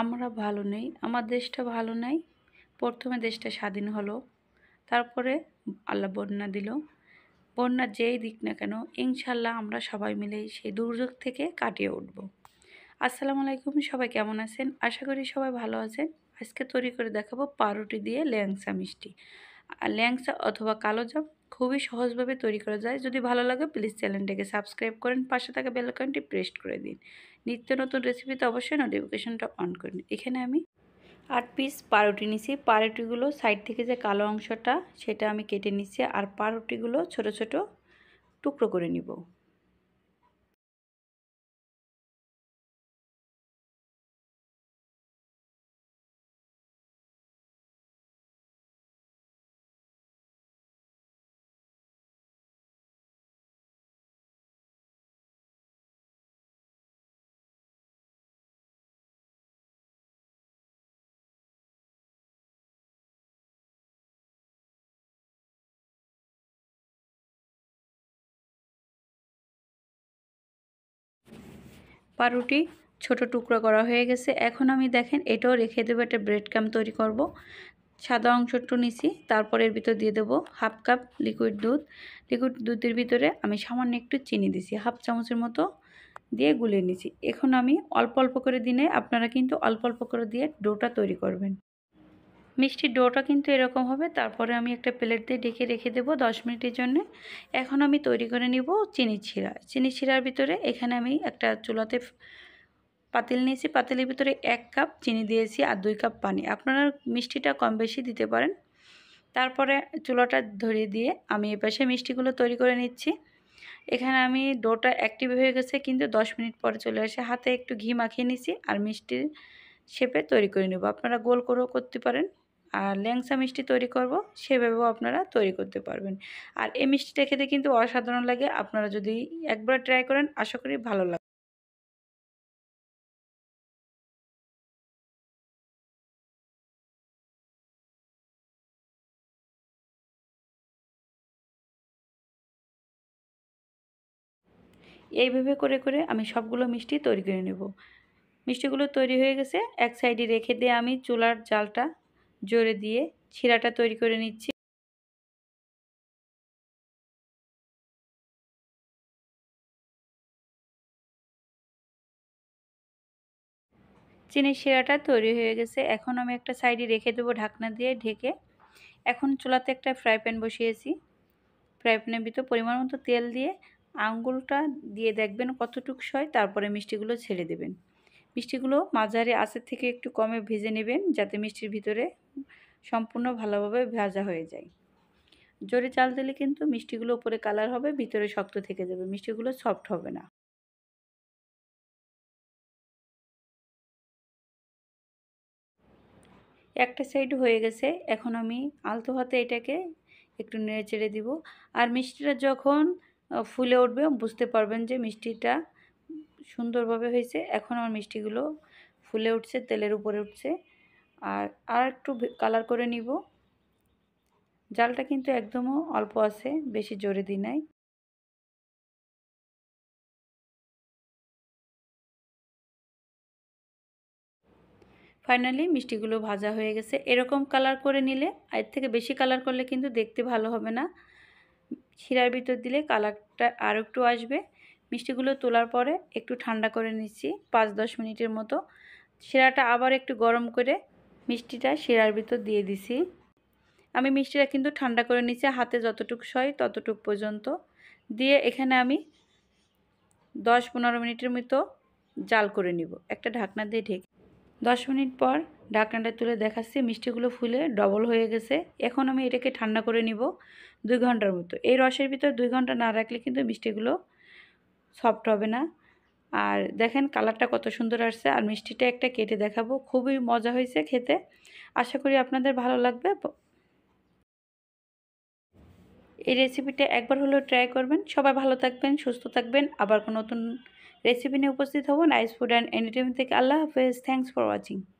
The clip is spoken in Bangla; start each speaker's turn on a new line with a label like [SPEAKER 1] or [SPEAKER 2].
[SPEAKER 1] আমরা ভালো নেই আমার দেশটা ভালো নাই প্রথমে দেশটা স্বাধীন হলো তারপরে আল্লাহ বন্যা দিল বন্যা যেই দিক না কেন ইনশাল্লাহ আমরা সবাই মিলে সেই দুর্যোগ থেকে কাটিয়ে উঠব আসসালামু আলাইকুম সবাই কেমন আছেন আশা করি সবাই ভালো আছেন আজকে তৈরি করে দেখাবো পাউরুটি দিয়ে ল্যাংসা মিষ্টি ল্যাংসা অথবা কালো জাম খুবই সহজভাবে তৈরি করা যায় যদি ভালো লাগে প্লিজ চ্যানেলটাকে সাবস্ক্রাইব করেন পাশে থাকা বেলাকনটি প্রেস করে দিন নিত্য নতুন রেসিপিতে অবশ্যই নোটিফিকেশনটা অন করুন এখানে আমি আট পিস পাউরুটি নিছি পারুটিগুলো সাইড থেকে যে কালো অংশটা সেটা আমি কেটে নিছি আর পাউরুটিগুলো ছোট ছোট টুকরো করে নিব পাউরুটি ছোট টুকরো করা হয়ে গেছে এখন আমি দেখেন এটাও রেখে দেবো একটা ব্রেড ক্যাম তৈরি করব। সাদা অংশটু নিছি তারপর এর ভিতর দিয়ে দেবো হাফ কাপ লিকুইড দুধ লিকুইড দুধের ভিতরে আমি সামান্য একটু চিনি দিছি হাফ চামচের মতো দিয়ে গুলিয়ে নিছি এখন আমি অল্প অল্প করে দিনে আপনারা কিন্তু অল্প অল্প করে দিয়ে ডোটা তৈরি করবেন মিষ্টির ডোটা কিন্তু এরকম হবে তারপরে আমি একটা প্লেট দিয়ে ডেকে রেখে দেবো দশ মিনিটের জন্য এখন আমি তৈরি করে নিব চিনি ছিঁড়া চিনি ছিঁড়ার ভিতরে এখানে আমি একটা চুলাতে পাতিল নিয়েছি পাতিলের ভিতরে এক কাপ চিনি দিয়েছি আর দুই কাপ পানি আপনারা মিষ্টিটা কম বেশি দিতে পারেন তারপরে চুলাটা ধরিয়ে দিয়ে আমি এপাশে মিষ্টিগুলো তৈরি করে নিচ্ছি এখানে আমি ডোটা অ্যাক্টিভ হয়ে গেছে কিন্তু দশ মিনিট পরে চলে আসে হাতে একটু ঘি মাখিয়ে নিছি আর মিষ্টির শেপে তৈরি করে নেব আপনারা গোল করেও করতে পারেন আর ল্যাংসা মিষ্টি তৈরি করব সেভাবেও আপনারা তৈরি করতে পারবেন আর এই মিষ্টিটা খেতে কিন্তু অসাধারণ লাগে আপনারা যদি একবার ট্রাই করেন আশা করি ভালো লাগে এইভাবে করে করে আমি সবগুলো মিষ্টি তৈরি করে নেব মিষ্টিগুলো তৈরি হয়ে গেছে এক সাইডে রেখে দিয়ে আমি চুলার জালটা জোরে দিয়ে ছিঁড়াটা তৈরি করে নিচ্ছি চিনির শিরাটা তৈরি হয়ে গেছে এখন আমি একটা সাইডে রেখে দেবো ঢাকনা দিয়ে ঢেকে এখন চুলাতে একটা ফ্রাই প্যান বসিয়েছি ফ্রাই প্যানের ভিতর পরিমাণ মতো তেল দিয়ে আঙ্গুলটা দিয়ে দেখবেন কতটুকু সয় তারপরে মিষ্টিগুলো ছেড়ে দেবেন মিষ্টিগুলো মাঝারি আঁচের থেকে একটু কমে ভেজে নেবেন যাতে মিষ্টির ভিতরে সম্পূর্ণ ভালোভাবে ভাজা হয়ে যায় জোরে চাল দিলে কিন্তু মিষ্টিগুলো উপরে কালার হবে ভিতরে শক্ত থেকে যাবে মিষ্টিগুলো সফট হবে না একটা সাইড হয়ে গেছে এখন আমি আলতো হাতে এটাকে একটু নেড়ে চেড়ে দিব আর মিষ্টিটা যখন ফুলে উঠবে বুঝতে পারবেন যে মিষ্টিটা সুন্দরভাবে হয়েছে এখন আমার মিষ্টিগুলো ফুলে উঠছে তেলের উপরে উঠছে আর আর একটু কালার করে নিব জালটা কিন্তু একদমও অল্প আছে বেশি জোরে দিই নাই ফাইনালি মিষ্টিগুলো ভাজা হয়ে গেছে এরকম কালার করে নিলে এর থেকে বেশি কালার করলে কিন্তু দেখতে ভালো হবে না শিরার ভিতর দিলে কালারটা আর একটু আসবে মিষ্টিগুলো তোলার পরে একটু ঠান্ডা করে নিচ্ছি পাঁচ দশ মিনিটের মতো শিরাটা আবার একটু গরম করে মিষ্টিটা শিরার ভিতর দিয়ে দিছি আমি মিষ্টিটা কিন্তু ঠান্ডা করে নিচ্ছি হাতে যতটুক সয় ততটুক পর্যন্ত দিয়ে এখানে আমি দশ পনেরো মিনিটের মতো জাল করে নিব একটা ঢাকনা দিয়ে ঢেকে দশ মিনিট পর ঢাকনাটা তুলে দেখাচ্ছি মিষ্টিগুলো ফুলে ডবল হয়ে গেছে এখন আমি এটাকে ঠান্ডা করে নিব দুই ঘন্টার মতো এই রসের ভিতর দুই ঘন্টা না রাখলে কিন্তু মিষ্টিগুলো সফট হবে না আর দেখেন কালারটা কত সুন্দর আসছে আর মিষ্টিটা একটা কেটে দেখাবো খুবই মজা হয়েছে খেতে আশা করি আপনাদের ভালো লাগবে এই রেসিপিটা একবার হলেও ট্রাই করবেন সবাই ভালো থাকবেন সুস্থ থাকবেন আবার কোনো নতুন রেসিপি নিয়ে উপস্থিত হব নাইস ফুড অ্যান্ড এন্টারটেনমেন্ট থেকে আল্লাহ হাফেজ থ্যাংকস ফর ওয়াচিং